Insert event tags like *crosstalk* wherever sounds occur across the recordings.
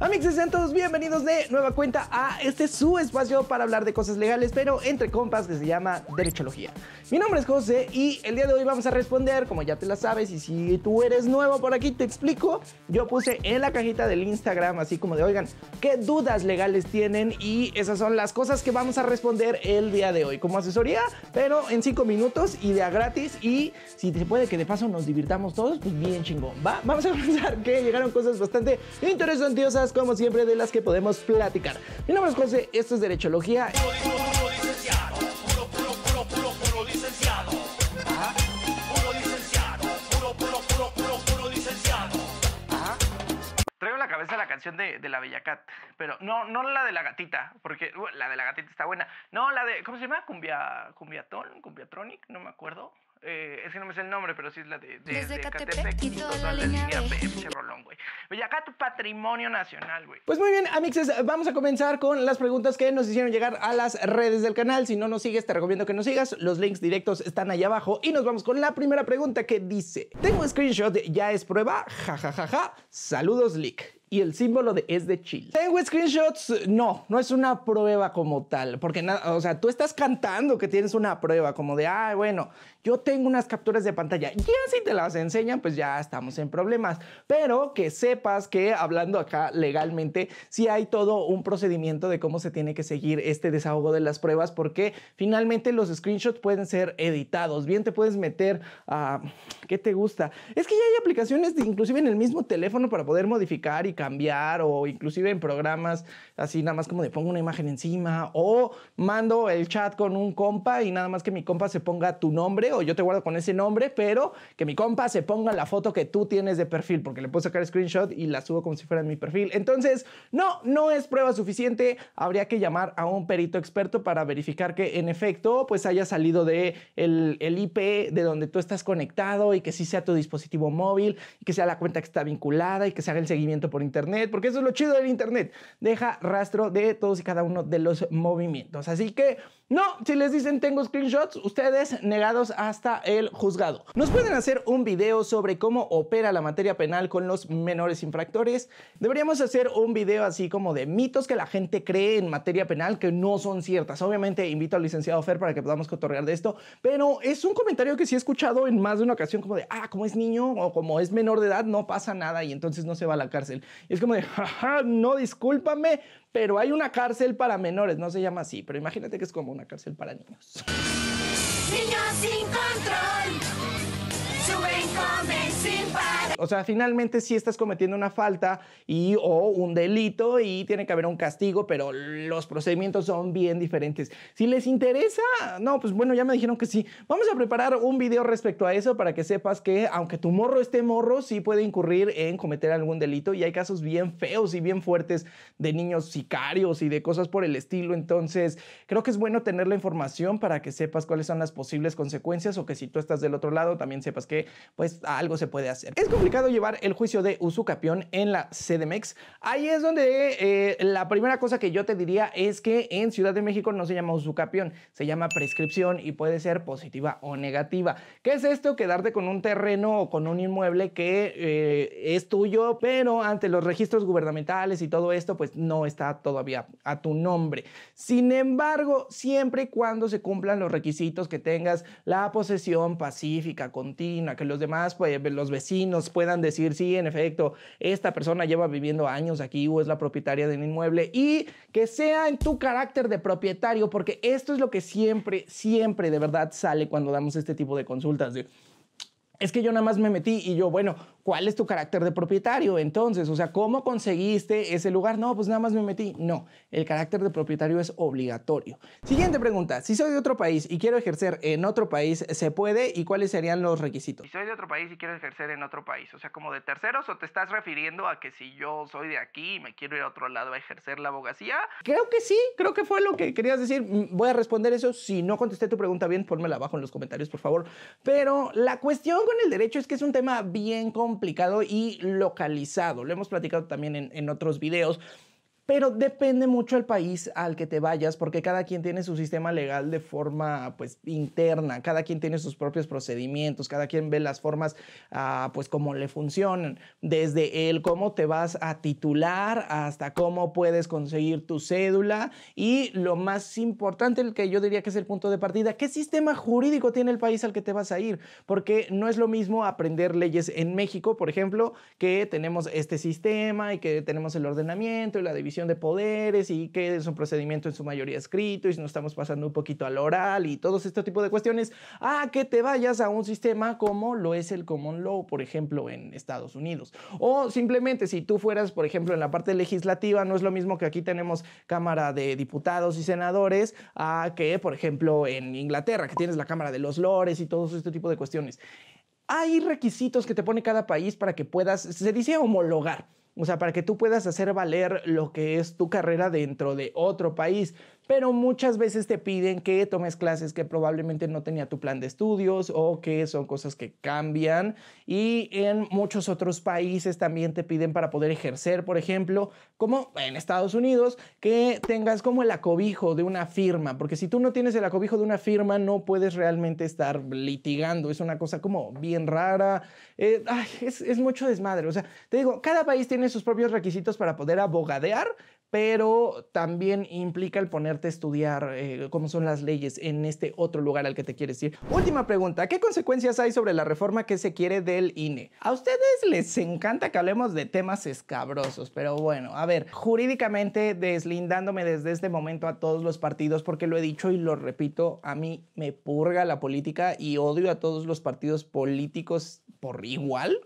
Amigos, sean todos bienvenidos de nueva cuenta a este su espacio para hablar de cosas legales, pero entre compas que se llama Derechología. Mi nombre es José y el día de hoy vamos a responder, como ya te la sabes, y si tú eres nuevo por aquí, te explico. Yo puse en la cajita del Instagram, así como de, oigan, ¿qué dudas legales tienen? Y esas son las cosas que vamos a responder el día de hoy como asesoría, pero en 5 minutos idea gratis. Y si se puede que de paso nos divirtamos todos, pues bien chingón, ¿va? Vamos a *laughs* pensar que llegaron cosas bastante interesantes como siempre de las que podemos platicar. Mi nombre es José, esto es Derechología. Traigo en la cabeza la canción de, de la Cat pero no, no la de la gatita, porque uh, la de la gatita está buena. No, la de, ¿cómo se llama? Cumbia, cumbiatón, cumbiatronic, no me acuerdo. Eh, es que no me sé el nombre, pero sí es la de, Desde de Catepec, y toda la línea de... güey. Oye, acá tu patrimonio nacional, güey. Pues muy bien, amixes, vamos a comenzar con las preguntas que nos hicieron llegar a las redes del canal. Si no nos sigues, te recomiendo que nos sigas. Los links directos están ahí abajo. Y nos vamos con la primera pregunta que dice... Tengo screenshot, ya es prueba, Ja, Ja, ja, ja. Saludos, Lick y el símbolo de es de chill. Tengo screenshots, no, no es una prueba como tal, porque nada, o sea, tú estás cantando que tienes una prueba como de, ah, bueno, yo tengo unas capturas de pantalla. y así te las enseñan, pues ya estamos en problemas, pero que sepas que hablando acá legalmente, sí hay todo un procedimiento de cómo se tiene que seguir este desahogo de las pruebas, porque finalmente los screenshots pueden ser editados, bien te puedes meter a, ¿qué te gusta? Es que ya hay aplicaciones inclusive en el mismo teléfono para poder modificar y cambiar o inclusive en programas así nada más como de pongo una imagen encima o mando el chat con un compa y nada más que mi compa se ponga tu nombre o yo te guardo con ese nombre, pero que mi compa se ponga la foto que tú tienes de perfil porque le puedo sacar screenshot y la subo como si fuera en mi perfil. Entonces, no, no es prueba suficiente. Habría que llamar a un perito experto para verificar que en efecto pues haya salido de el, el IP de donde tú estás conectado y que sí sea tu dispositivo móvil y que sea la cuenta que está vinculada y que se haga el seguimiento por internet, porque eso es lo chido del internet. Deja rastro de todos y cada uno de los movimientos. Así que no, si les dicen tengo screenshots, ustedes negados hasta el juzgado. Nos pueden hacer un video sobre cómo opera la materia penal con los menores infractores. Deberíamos hacer un video así como de mitos que la gente cree en materia penal que no son ciertas. Obviamente invito al licenciado Fer para que podamos cotorrear de esto, pero es un comentario que sí he escuchado en más de una ocasión como de, ah, como es niño o como es menor de edad, no pasa nada y entonces no se va a la cárcel. Y es como de, jaja, *laughs* no, discúlpame, pero hay una cárcel para menores, no se llama así, pero imagínate que es como una cárcel para niños. sin control. O sea, finalmente sí estás cometiendo una falta y o un delito y tiene que haber un castigo, pero los procedimientos son bien diferentes. Si les interesa, no, pues bueno, ya me dijeron que sí. Vamos a preparar un video respecto a eso para que sepas que aunque tu morro esté morro, sí puede incurrir en cometer algún delito y hay casos bien feos y bien fuertes de niños sicarios y de cosas por el estilo. Entonces, creo que es bueno tener la información para que sepas cuáles son las posibles consecuencias o que si tú estás del otro lado también sepas que pues algo se puede hacer. Es complicado llevar el juicio de usucapión en la CDMEX? Ahí es donde eh, la primera cosa que yo te diría es que en Ciudad de México no se llama usucapión, se llama prescripción y puede ser positiva o negativa. ¿Qué es esto? Quedarte con un terreno o con un inmueble que eh, es tuyo, pero ante los registros gubernamentales y todo esto, pues no está todavía a tu nombre. Sin embargo, siempre y cuando se cumplan los requisitos que tengas, la posesión pacífica, continua, que los demás, pues, los vecinos puedan decir, sí, en efecto, esta persona lleva viviendo años aquí o es la propietaria del inmueble y que sea en tu carácter de propietario, porque esto es lo que siempre, siempre de verdad sale cuando damos este tipo de consultas Es que yo nada más me metí y yo, bueno, ¿Cuál es tu carácter de propietario entonces? O sea, ¿cómo conseguiste ese lugar? No, pues nada más me metí. No, el carácter de propietario es obligatorio. Siguiente pregunta, si soy de otro país y quiero ejercer en otro país, ¿se puede? ¿Y cuáles serían los requisitos? Si soy de otro país y quiero ejercer en otro país, o sea, como de terceros, o te estás refiriendo a que si yo soy de aquí y me quiero ir a otro lado a ejercer la abogacía? Creo que sí, creo que fue lo que querías decir. Mm, voy a responder eso. Si no contesté tu pregunta bien, ponmela abajo en los comentarios, por favor. Pero la cuestión con el derecho es que es un tema bien complejo complicado y localizado. Lo hemos platicado también en, otros videos pero depende mucho del país al que te vayas porque cada quien tiene su sistema legal de forma pues interna, cada quien tiene sus propios procedimientos, cada quien ve las formas ah, pues como le funcionan, desde el cómo te vas a titular hasta cómo puedes conseguir tu cédula y lo más importante, el que yo diría que es el punto de partida, qué sistema jurídico tiene el país al que te vas a ir, porque no es lo mismo aprender leyes en México, por ejemplo, que tenemos este sistema y que tenemos el ordenamiento y la división de poderes y que es un procedimiento en su mayoría escrito y si nos estamos pasando un poquito al oral y todos este tipo de cuestiones, a ah, que te vayas a un sistema como lo es el common law, por ejemplo, en Estados Unidos. O simplemente si tú fueras, por ejemplo, en la parte legislativa, no es lo mismo que aquí tenemos Cámara de Diputados y Senadores, a que, por ejemplo, en Inglaterra, que tienes la Cámara de los Lores y todo este tipo de cuestiones hay requisitos que te pone cada país para que puedas, se dice homologar, o sea, para que tú puedas hacer valer lo que es tu carrera dentro de otro país pero muchas veces te piden que tomes clases que probablemente no tenía tu plan de estudios o que son cosas que cambian. Y en muchos otros países también te piden para poder ejercer, por ejemplo, como en Estados Unidos, que tengas como el acobijo de una firma, porque si tú no tienes el acobijo de una firma no puedes realmente estar litigando. Es una cosa como bien rara. Eh, es, es mucho desmadre. O sea, te digo, cada país tiene sus propios requisitos para poder abogadear, pero también implica el ponerte a estudiar eh, cómo son las leyes en este otro lugar al que te quieres ir. Última pregunta, ¿qué consecuencias hay sobre la reforma que se quiere del INE? A ustedes les encanta que hablemos de temas escabrosos, pero bueno, a ver, jurídicamente deslindándome desde este momento a todos los partidos, porque lo he dicho y lo repito, a mí me purga la política y odio a todos los partidos políticos por igual.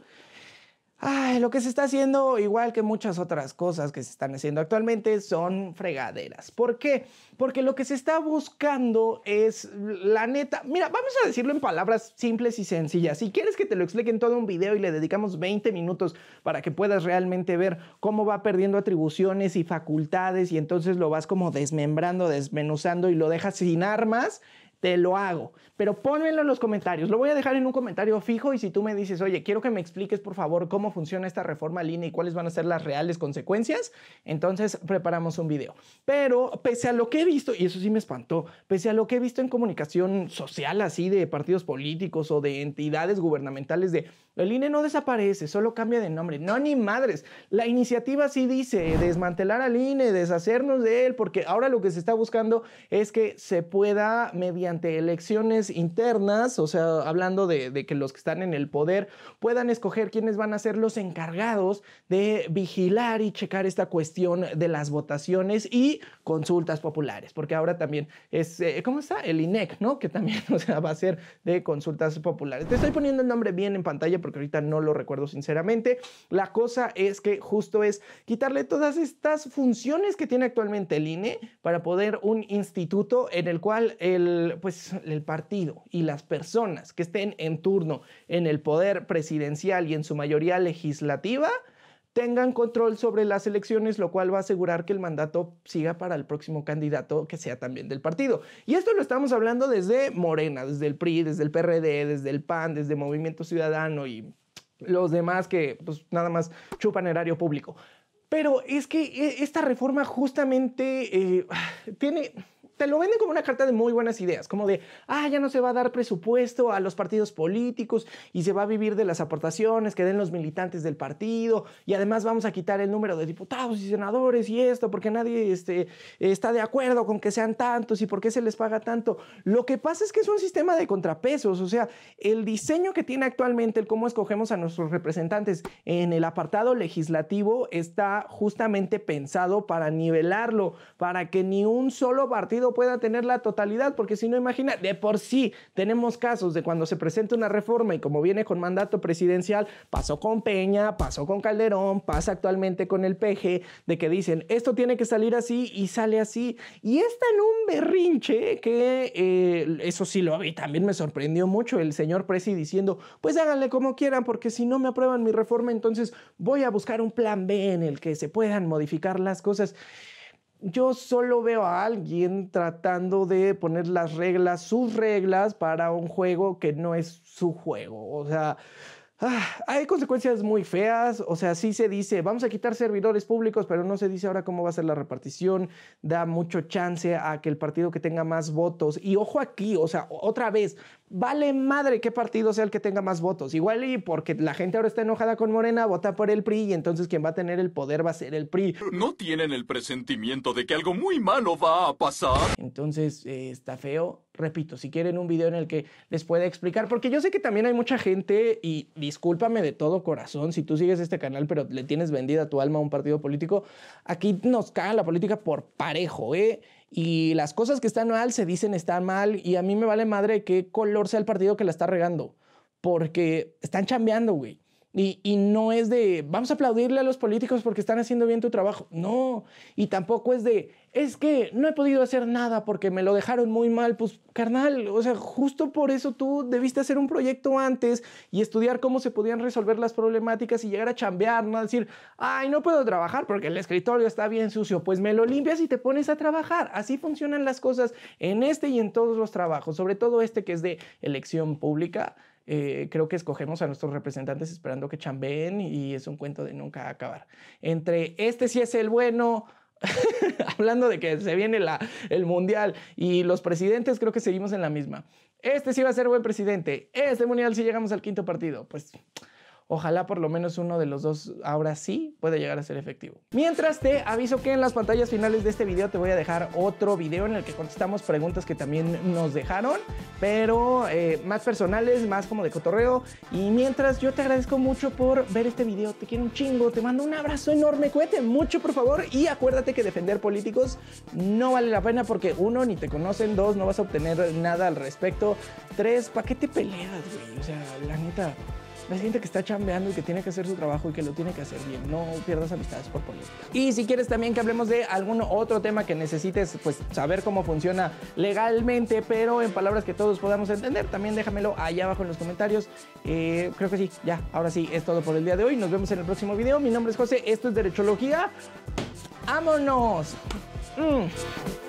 Ay, lo que se está haciendo, igual que muchas otras cosas que se están haciendo actualmente, son fregaderas. ¿Por qué? Porque lo que se está buscando es la neta. Mira, vamos a decirlo en palabras simples y sencillas. Si quieres que te lo explique en todo un video y le dedicamos 20 minutos para que puedas realmente ver cómo va perdiendo atribuciones y facultades y entonces lo vas como desmembrando, desmenuzando y lo dejas sin armas te lo hago. Pero pónmelo en los comentarios. Lo voy a dejar en un comentario fijo y si tú me dices, oye, quiero que me expliques por favor cómo funciona esta reforma línea y cuáles van a ser las reales consecuencias, entonces preparamos un video. Pero pese a lo que he visto, y eso sí me espantó, pese a lo que he visto en comunicación social así de partidos políticos o de entidades gubernamentales de el INE no desaparece, solo cambia de nombre. No, ni madres. La iniciativa sí dice desmantelar al INE, deshacernos de él, porque ahora lo que se está buscando es que se pueda, mediante elecciones internas, o sea, hablando de, que los que están en el poder puedan escoger quiénes van a ser los encargados de vigilar y checar esta cuestión de las votaciones y consultas populares, porque ahora también es, eh, ¿cómo está? El INEC, ¿no? Que también, *laughs* va a ser de consultas populares. Te estoy poniendo el nombre bien en pantalla porque ahorita no lo recuerdo sinceramente. La cosa es que justo es quitarle todas estas funciones que tiene actualmente el INE para poder un instituto en el cual el, pues, el partido y las personas que estén en turno en el poder presidencial y en su mayoría legislativa, tengan control sobre las elecciones, lo cual va a asegurar que el mandato siga para el próximo candidato que sea también del partido. Y esto lo estamos hablando desde Morena, desde el PRI, desde el PRD, desde el PAN, desde Movimiento Ciudadano y los demás que pues, nada más chupan erario público. Pero es que e, esta reforma justamente eh, *sighs* tiene te lo venden como una carta de muy buenas ideas, como de, ah, ya no se va a dar presupuesto a los partidos políticos y se va a vivir de las aportaciones que den los militantes del partido y además vamos a quitar el número de diputados y senadores y esto porque nadie este, está de acuerdo con que sean tantos y por qué se les paga tanto. Lo que pasa es que es un sistema de contrapesos, o sea, el diseño que tiene actualmente el cómo escogemos a nuestros representantes en el apartado legislativo está justamente pensado para nivelarlo, para que ni un solo partido pueda tener la totalidad, porque si no, imagina, de por sí tenemos casos de cuando se presenta una reforma y como viene con mandato presidencial, pasó con Peña, pasó con Calderón, pasa actualmente con el PG, de que dicen, esto tiene que salir así y sale así. Y es tan un berrinche que eh, eso sí lo vi, también me sorprendió mucho el señor Presi diciendo, pues háganle como quieran, porque si no me aprueban mi reforma, entonces voy a buscar un plan B en el que se puedan modificar las cosas yo solo veo a alguien tratando de poner las reglas, sus reglas para un juego que no es su juego. O sea, ah, hay consecuencias muy feas. O sea, sí se dice, vamos a quitar servidores públicos, pero no se dice ahora cómo va a ser la repartición. Da mucho chance a que el partido que tenga más votos. Y ojo aquí, o sea, otra vez, vale madre qué partido sea el que tenga más votos. Igual y porque la gente ahora está enojada con Morena, vota por el PRI y entonces quien va a tener el poder va a ser el PRI. ¿No tienen el presentimiento de que algo muy malo va a pasar? Entonces, eh, está feo. Repito, si quieren un video en el que les pueda explicar, porque yo sé que también hay mucha gente y discúlpame de todo corazón si tú sigues este canal pero le tienes vendida tu alma a un partido político, aquí nos cae la política por parejo, ¿eh? y las cosas que están mal se dicen están mal y a mí me vale madre qué color sea el partido que la está regando, porque están chambeando, güey. Y, no es de, vamos a aplaudirle a los políticos porque están haciendo bien tu trabajo. No, y tampoco es de, es que no he podido hacer nada porque me lo dejaron muy mal. Pues, carnal, o sea, justo por eso tú debiste hacer un proyecto antes y estudiar cómo se podían resolver las problemáticas y llegar a chambear, no decir, ay, no puedo trabajar porque el escritorio está bien sucio. Pues me lo limpias y te pones a trabajar. Así funcionan las cosas en este y en todos los trabajos, sobre todo este que es de elección pública eh, creo que escogemos a nuestros representantes esperando que chambeen y es un cuento de nunca acabar. Entre este sí es el bueno, *laughs* hablando de que se viene la, el mundial y los presidentes, creo que seguimos en la misma. Este sí va a ser buen presidente, este mundial si llegamos al quinto partido, pues Ojalá por lo menos uno de los dos ahora sí pueda llegar a ser efectivo. Mientras te aviso que en las pantallas finales de este video te voy a dejar otro video en el que contestamos preguntas que también nos dejaron, pero eh, más personales, más como de cotorreo. Y mientras yo te agradezco mucho por ver este video, te quiero un chingo, te mando un abrazo enorme, cuídate mucho por favor y acuérdate que defender políticos no vale la pena porque uno, ni te conocen, dos, no vas a obtener nada al respecto, tres, ¿para qué te peleas, güey? O sea, la neta... La gente que está chambeando y que tiene que hacer su trabajo y que lo tiene que hacer bien. No pierdas amistades por política. Y si quieres también que hablemos de algún otro tema que necesites, pues saber cómo funciona legalmente, pero en palabras que todos podamos entender, también déjamelo allá abajo en los comentarios. Eh, creo que sí, ya, ahora sí, es todo por el día de hoy. Nos vemos en el próximo video. Mi nombre es José, esto es Derechología ¡Vámonos! Mm.